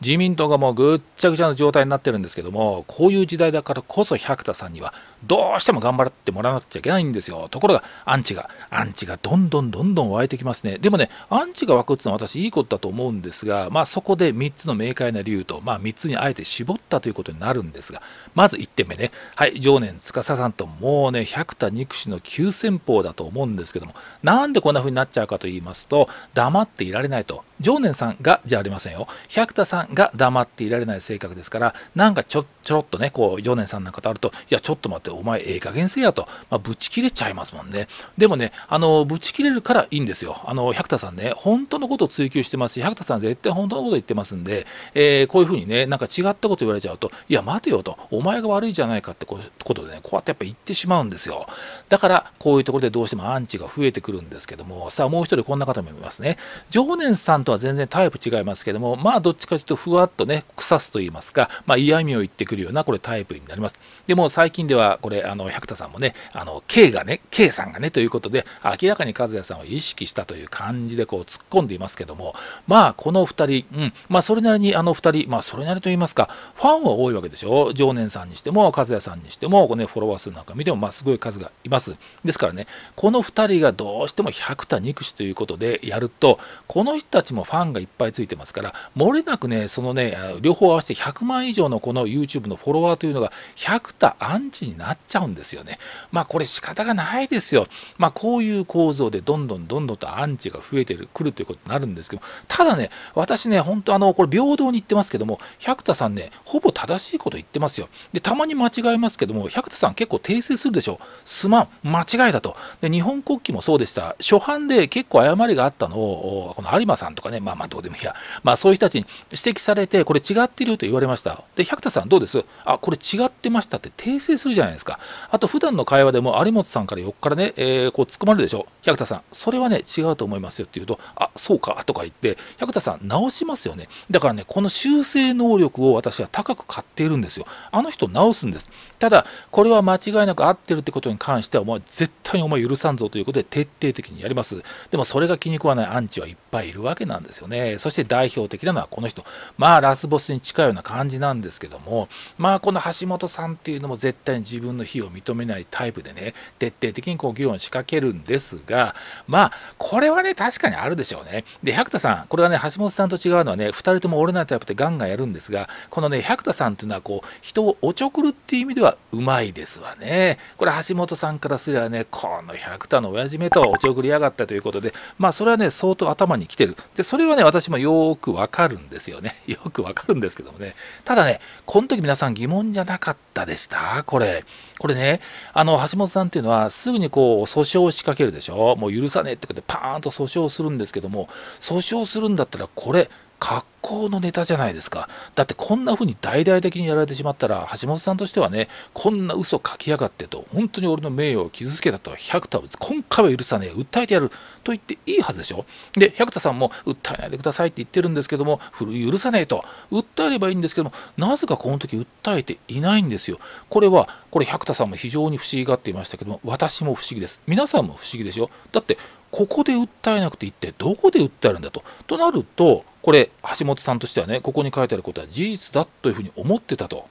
自民党がもうぐっちゃぐちゃの状態になってるんですけどもこういう時代だからこそ百田さんにはどうしても頑張ってもらわなくちゃいけないんですよところがアンチがアンチがどんどんどんどん湧いてきますねでもねアンチが湧くっていうのは私いいことだと思うんですが、まあ、そこで3つの明快な理由と、まあ、3つにあえて絞ったということになるんですがまず1点目ねはい常年司さんともうね百田憎しの急先鋒だと思うんですけどもなんでこんな風になっちゃうかと言いますと黙っていられないと常年さんがじゃありませんよ百田さんが黙っていられない性格ですからなんかちょちょろっとねこう常念さんなんかとあると「いやちょっと待ってお前ええ加減せやと」まあ、ぶち切れちゃいますもんねでもねあのぶち切れるからいいんですよあの百田さんね本当のことを追求してますし百田さん絶対本当のこと言ってますんで、えー、こういうふうにねなんか違ったこと言われちゃうと「いや待てよ」と「お前が悪いじゃないか」ってことでねこうやってやっぱ言ってしまうんですよだからこういうところでどうしてもアンチが増えてくるんですけどもさあもう一人こんな方もいますね常念さんとは全然タイプ違いますけどもまあどっちかというとふわっとね腐すと言いますか、まあ、嫌味を言ってくるようなこれタイプになりますでも最近ではこれあの百田さんもねあの K がね K さんがねということで明らかに和也さんを意識したという感じでこう突っ込んでいますけどもまあこの2人、うんまあ、それなりにあの2人、まあ、それなりと言いますかファンは多いわけでしょ常念さんにしても和也さんにしてもこの、ね、フォロワー数なんか見てもまあすごい数がいますですからねこの2人がどうしても百田憎しということでやるとこの人たちもファンがいっぱいついてますから漏れなくねそのね両方合わせて100万以上のこの YouTube のフォロワーというのが100多アンチになっちゃうんですよね。まあこれ仕方がないですよ。まあこういう構造でどんどんどんどんとアンチが増えてくるということになるんですけどただね私ね本当あのこれ平等に言ってますけども百田さんねほぼ正しいこと言ってますよ。でたまに間違えますけども百田さん結構訂正するでしょ。う。すまん間違えだと。で日本国旗もそうでした初版で結構誤りがあったのをこの有馬さんとかねまあまあどうでもいいやまあそういう人たちに指摘摘されて、これ違ってると言われました。で、百田さん、どうですあ、これ違ってましたって訂正するじゃないですか。あと、普段の会話でも、有本さんから横からね、えー、こう突っ込まれるでしょ。百田さん、それはね、違うと思いますよって言うと、あ、そうか、とか言って、百田さん、直しますよね。だからね、この修正能力を私は高く買っているんですよ。あの人、直すんです。ただ、これは間違いなく合ってるってことに関しては、もう絶対にお前許さんぞということで徹底的にやりますでもそれが気に食わないアンチはいっぱいいるわけなんですよねそして代表的なのはこの人まあラスボスに近いような感じなんですけどもまあこの橋本さんっていうのも絶対に自分の非を認めないタイプでね徹底的にこう議論仕掛けるんですがまあこれはね確かにあるでしょうねで百田さんこれはね橋本さんと違うのはね2人とも折れないタイプでガンガンやるんですがこのね百田さんっていうのはこう人をおちょくるっていう意味ではうまいですわねこれ橋本さんからすればねこの百田の親父めとおち送りやがったということで、まあ、それはね、相当頭にきてる。で、それはね、私もよくわかるんですよね。よくわかるんですけどもね。ただね、この時皆さん疑問じゃなかったでしたこれ。これね、あの、橋本さんっていうのは、すぐにこう、訴訟を仕掛けるでしょもう許さねえってことで、パーンと訴訟するんですけども、訴訟するんだったら、これ、格好のネタじゃないですか。だってこんな風に大々的にやられてしまったら、橋本さんとしてはね、こんな嘘書きやがってと、本当に俺の名誉を傷つけたとは百田は今回は許さねえ、訴えてやると言っていいはずでしょ。で、百田さんも訴えないでくださいって言ってるんですけども、古い許さねえと、訴えればいいんですけども、なぜかこの時訴えていないんですよ。これは、これ百田さんも非常に不思議がっていましたけども、私も不思議です。皆さんも不思議でしょ。だって、ここで訴えなくていいって、どこで訴えるんだと。となると、これ橋本さんとしてはねここに書いてあることは事実だというふうに思ってたと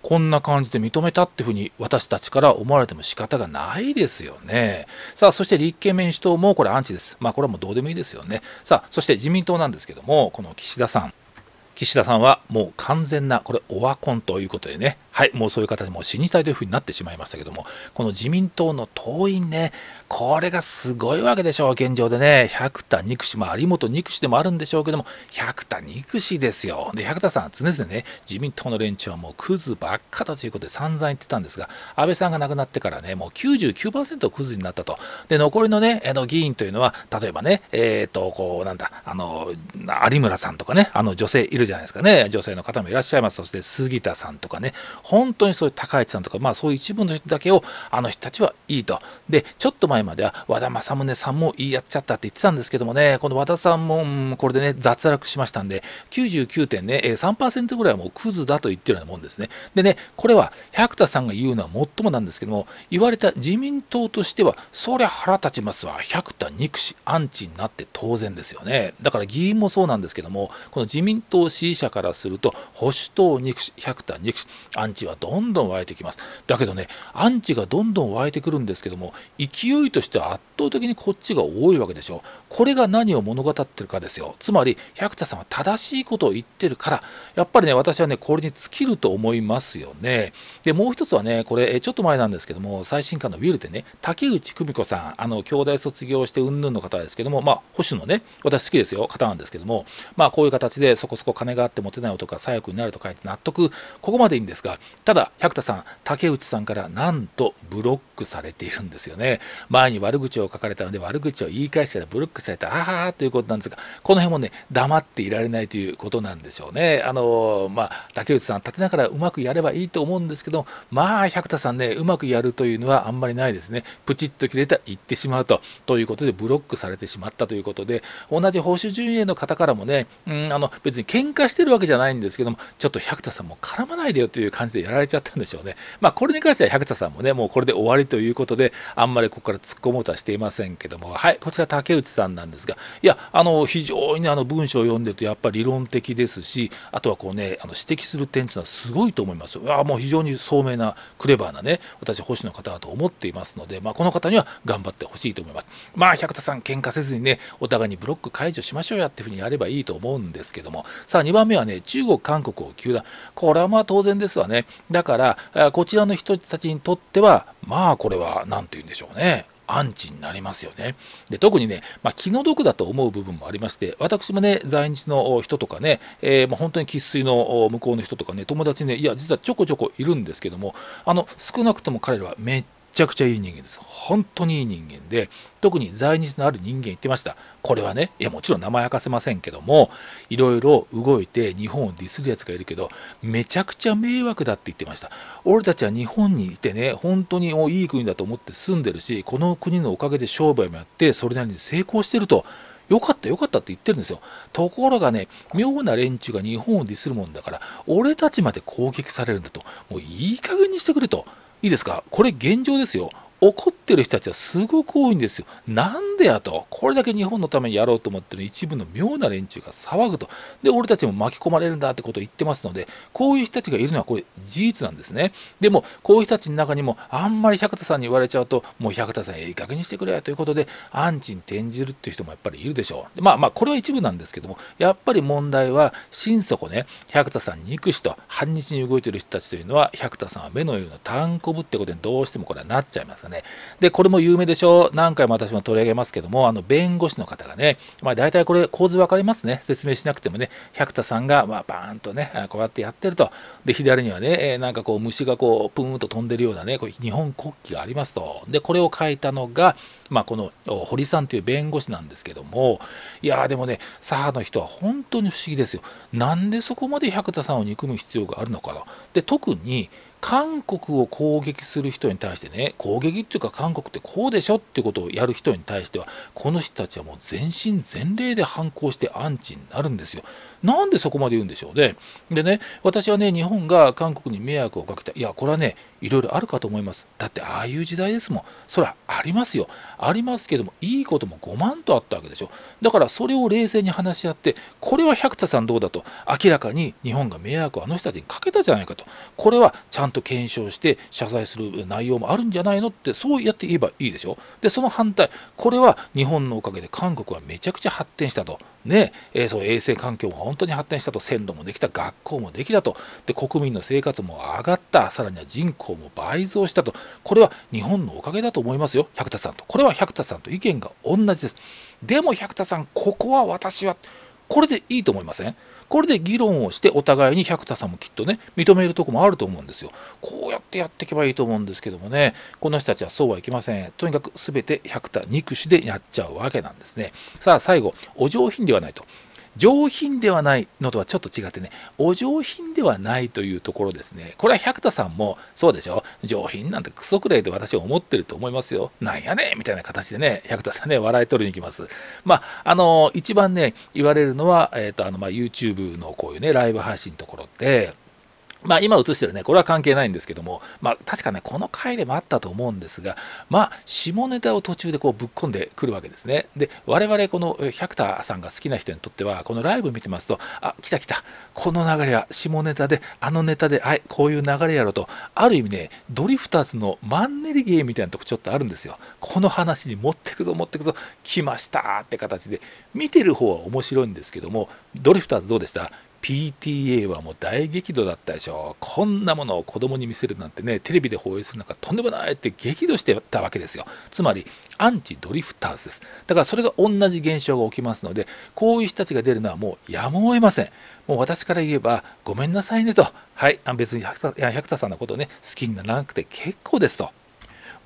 こんな感じで認めたっていうふうに私たちから思われても仕方がないですよね。さあ、そして立憲民主党もこれアンチです。まあ、これはもうどうでもいいですよね。さあ、そして自民党なんですけども、この岸田さん。岸田さんはもう完全な、これオワコンということでね、はいもうそういう形も死にたいというふうになってしまいましたけどもこの自民党の党員ねこれがすごいわけでしょう現状でね百田憎しも有本憎しでもあるんでしょうけども百田憎しですよで百田さん常々ね自民党の連中はもうクズばっかだということで散々言ってたんですが安倍さんが亡くなってからねもう99%クズになったとで残りのねあの議員というのは例えばねえっ、ー、とこうなんだあの有村さんとかねあの女性いるじゃないですかね女性の方もいらっしゃいますそして杉田さんとかね本当にそういう高市さんとか、まあそういう一部の人だけを、あの人たちはいいと。で、ちょっと前までは和田政宗さんも言いやっちゃったって言ってたんですけどもね、この和田さんも、うん、これでね、雑落しましたんで、99.3%ぐらいはもうクズだと言ってるようなもんですね。でね、これは百田さんが言うのはもっともなんですけども、言われた自民党としては、そりゃ腹立ちますわ、百田憎し、アンチになって当然ですよね。だから議員もそうなんですけども、この自民党支持者からすると、保守党憎し、百田憎し、アンチチはどんどん湧いてきます。だけどね、アンチがどんどん湧いてくるんですけども、勢いとしては圧倒的にこっちが多いわけでしょ。これが何を物語ってるかですよつまり百田さんは正しいことを言ってるからやっぱりね私はねこれに尽きると思いますよねでもう一つはねこれちょっと前なんですけども最新刊の「ウィル」でね竹内久美子さんあの兄弟卒業してうんぬんの方ですけどもまあ保守のね私好きですよ方なんですけどもまあこういう形でそこそこ金があって持てない男が左翼になると書いて納得ここまでいいんですがただ百田さん竹内さんからなんとブロックされているんですよね前に悪口を書かれたので悪口を言い返したらブロッククされた、はあ、ということなんですが、この辺もね、黙っていられないということなんでしょうね。あのまあ、竹内さん、立てながらうまくやればいいと思うんですけど、まあ、百田さんね、うまくやるというのはあんまりないですね。プチッと切れた、行ってしまうと、ということで、ブロックされてしまったということで、同じ報酬順位の方からもね、うん、あの別に喧嘩してるわけじゃないんですけども、ちょっと百田さんも絡まないでよという感じでやられちゃったんでしょうね。まあ、これに関しては百田さんもね、もうこれで終わりということで、あんまりここから突っ込もうとはしていませんけども、はい、こちら竹内さん断なんですがいやあの非常にあの文章を読んでるとやっぱり理論的ですしあとはこうねあの指摘する点というのはすごいと思いますよ。あもう非常に聡明なクレバーなね私保守の方だと思っていますので、まあ、この方には頑張ってほしいと思います。まあ百田さん喧嘩せずにねお互いにブロック解除しましょうやっていうふうにやればいいと思うんですけどもさあ2番目はね中国韓国を糾弾これはまあ当然ですわねだからこちらの人たちにとってはまあこれは何て言うんでしょうねアンチになりますよね。で特にね、まあ、気の毒だと思う部分もありまして私もね在日の人とかね、えー、まあ、本当に生粋の向こうの人とかね友達ねいや実はちょこちょこいるんですけどもあの少なくとも彼らはめっちゃくちゃいい人間です。本当にいい人間で、特に在日のある人間言ってました。これはね、いやもちろん名前明かせませんけども、いろいろ動いて日本をディスるやつがいるけど、めちゃくちゃ迷惑だって言ってました。俺たちは日本にいてね、本当にいい国だと思って住んでるし、この国のおかげで商売もやって、それなりに成功してると。よかったよかったって言ってるんですよ。ところがね、妙な連中が日本をディスるもんだから、俺たちまで攻撃されるんだと。もういい加減にしてくれと。いいですか、これ現状ですよ。怒ってる人たちはすごく多いんですよ。なんでやと、これだけ日本のためにやろうと思ってる一部の妙な連中が騒ぐと、で、俺たちも巻き込まれるんだってことを言ってますので、こういう人たちがいるのはこれ事実なんですね。でも、こういう人たちの中にも、あんまり百田さんに言われちゃうと、もう百田さん、いい加減にしてくれということで、アンチに転じるっていう人もやっぱりいるでしょう。まあまあ、これは一部なんですけども、やっぱり問題は、心底ね、百田さんに行く人、反日に動いてる人たちというのは、百田さんは目のような単こぶってことにどうしてもこれはなっちゃいます。かね。で、これも有名でしょう。何回も私も取り上げますけども、あの、弁護士の方がね、まあ、大体これ構図分かりますね。説明しなくてもね、百田さんが、まあ、バーンとね、こうやってやってると。で、左にはね、えなんかこう、虫がこう、プーンと飛んでるようなね、こう日本国旗がありますと。で、これを書いたのが、まあ、この堀さんという弁護士なんですけども、いやー、でもね、左派の人は本当に不思議ですよ。なんでそこまで百田さんを憎む必要があるのかな。で、特に、韓国を攻撃する人に対してね攻撃っていうか韓国ってこうでしょってことをやる人に対してはこの人たちはもう全身全霊で反抗してアンチになるんですよなんでそこまで言うんでしょうね。でね、私はね、日本が韓国に迷惑をかけた、いや、これはね、いろいろあるかと思います。だって、ああいう時代ですもん。そゃ、ありますよ。ありますけども、いいことも5万とあったわけでしょ。だから、それを冷静に話し合って、これは百田さんどうだと、明らかに日本が迷惑をあの人たちにかけたじゃないかと、これはちゃんと検証して、謝罪する内容もあるんじゃないのって、そうやって言えばいいでしょ。で、その反対、これは日本のおかげで韓国はめちゃくちゃ発展したと。ねえそう衛生環境も本当に発展したと線路もできた学校もできたとで国民の生活も上がったさらには人口も倍増したとこれは日本のおかげだと思いますよ百田さんとこれは百田さんと意見が同じですでも百田さんここは私はこれでいいと思いませんこれで議論をしてお互いに百田さんもきっとね認めるとこもあると思うんですよこうやってやっていけばいいと思うんですけどもねこの人たちはそうはいきませんとにかく全て百田憎しでやっちゃうわけなんですねさあ最後お上品ではないと上品ではないのとはちょっと違ってね、お上品ではないというところですね。これは百田さんもそうでしょ。上品なんてクソくらいで私は思ってると思いますよ。なんやねみたいな形でね、百田さんね、笑い取りに行きます。まあ、あの、一番ね、言われるのは、えっ、ー、と、あの、まあ、YouTube のこういうね、ライブ配信のところって、まあ、今映してるね、これは関係ないんですけども、まあ、確かね、この回でもあったと思うんですが、まあ、下ネタを途中でこうぶっ込んでくるわけですね。で、我々、この百田さんが好きな人にとっては、このライブ見てますと、あ、来た来た、この流れは下ネタで、あのネタで、はい、こういう流れやろと、ある意味ね、ドリフターズのマンネリゲーみたいなとこちょっとあるんですよ。この話に持ってくぞ、持ってくぞ、来ましたって形で、見てる方は面白いんですけども、ドリフターズどうでした PTA はもう大激怒だったでしょこんなものを子供に見せるなんてねテレビで放映するなんかとんでもないって激怒してたわけですよつまりアンチドリフターズですだからそれが同じ現象が起きますのでこういう人たちが出るのはもうやむを得ませんもう私から言えばごめんなさいねとはい別に百田さんのことをね好きにならなくて結構ですと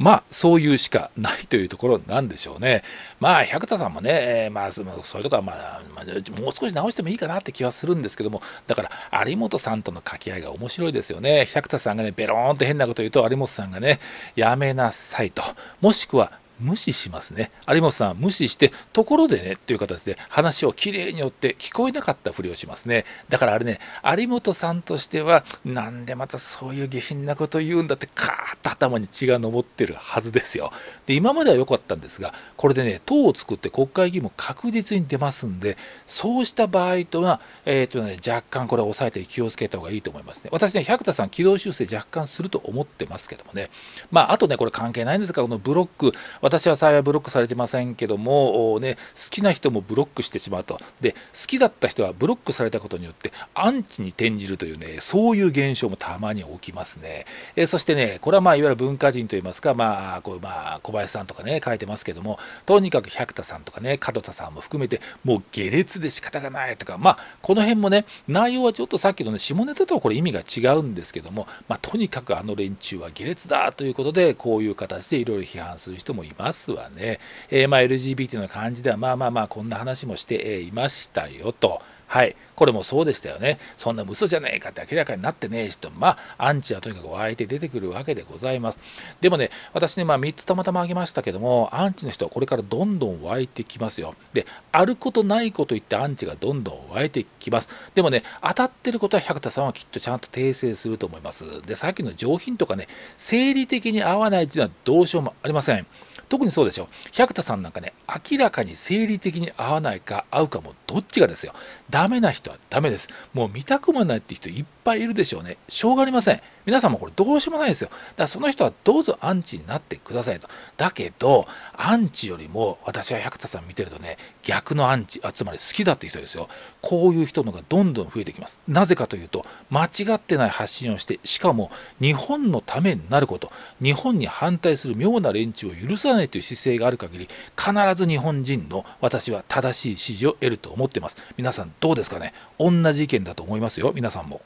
まあそういうしかないというところなんでしょうね。まあ百田さんもね、まあ、そういうとこは、まあ、まあ、もう少し直してもいいかなって気はするんですけどもだから有本さんとの掛け合いが面白いですよね。百田さんがねベローンと変なこと言うと有本さんがねやめなさいともしくは無視しますね有本さん無視してところでねという形で話をきれいに追って聞こえなかったふりをしますねだからあれね有本さんとしてはなんでまたそういう下品なこと言うんだってカーッと頭に血が上ってるはずですよで今までは良かったんですがこれでね党を作って国会議員も確実に出ますんでそうした場合とは、えーとね、若干これ押抑えて気をつけた方がいいと思いますね私ね百田さん軌道修正若干すると思ってますけどもねまああとねこれ関係ないんですがこのブロック私は幸いブロックされてませんけども、ね、好きな人もブロックしてしまうとで好きだった人はブロックされたことによってアンチに転じるというねそういう現象もたまに起きますね、えそしてねこれはまあいわゆる文化人といいますか、まあこうまあ、小林さんとかね書いてますけどもとにかく百田さんとかね門田さんも含めてもう下劣で仕方がないとかまあこの辺もね内容はちょっとさっきの、ね、下ネタとはこれ意味が違うんですけども、まあ、とにかくあの連中は下劣だということでこういう形でいろいろ批判する人もいますますわね。えー、まあ LGBT の感じではまあまあまあこんな話もしていましたよと。はい、これもそうでしたよね。そんな嘘じゃねえかって明らかになってねえしと、まあ、アンチはとにかく湧いて出てくるわけでございます。でもね、私ね、まあ、3つたまたま挙げましたけども、アンチの人はこれからどんどん湧いてきますよ。で、あることないこと言ってアンチがどんどん湧いてきます。でもね、当たってることは百田さんはきっとちゃんと訂正すると思います。で、さっきの上品とかね、生理的に合わないっていうのはどうしようもありません。特にそうでしょう。百田さんなんかね明らかに生理的に合わないか合うかもどっちがですよダメな人はダメです。もう見たくもないって人いっぱいいるでしょうね。しょうがありません。皆さんもこれどうしようもないですよ。だからその人はどうぞアンチになってくださいと。だけど、アンチよりも私は百田さん見てるとね、逆のアンチ、あつまり好きだって人ですよ。こういう人のがどんどん増えてきます。なぜかというと、間違ってない発信をして、しかも日本のためになること、日本に反対する妙な連中を許さないという姿勢がある限り、必ず日本人の私は正しい支持を得ると思ってます。皆さんどうどうですかね同じ意見だと思いますよ皆さんも。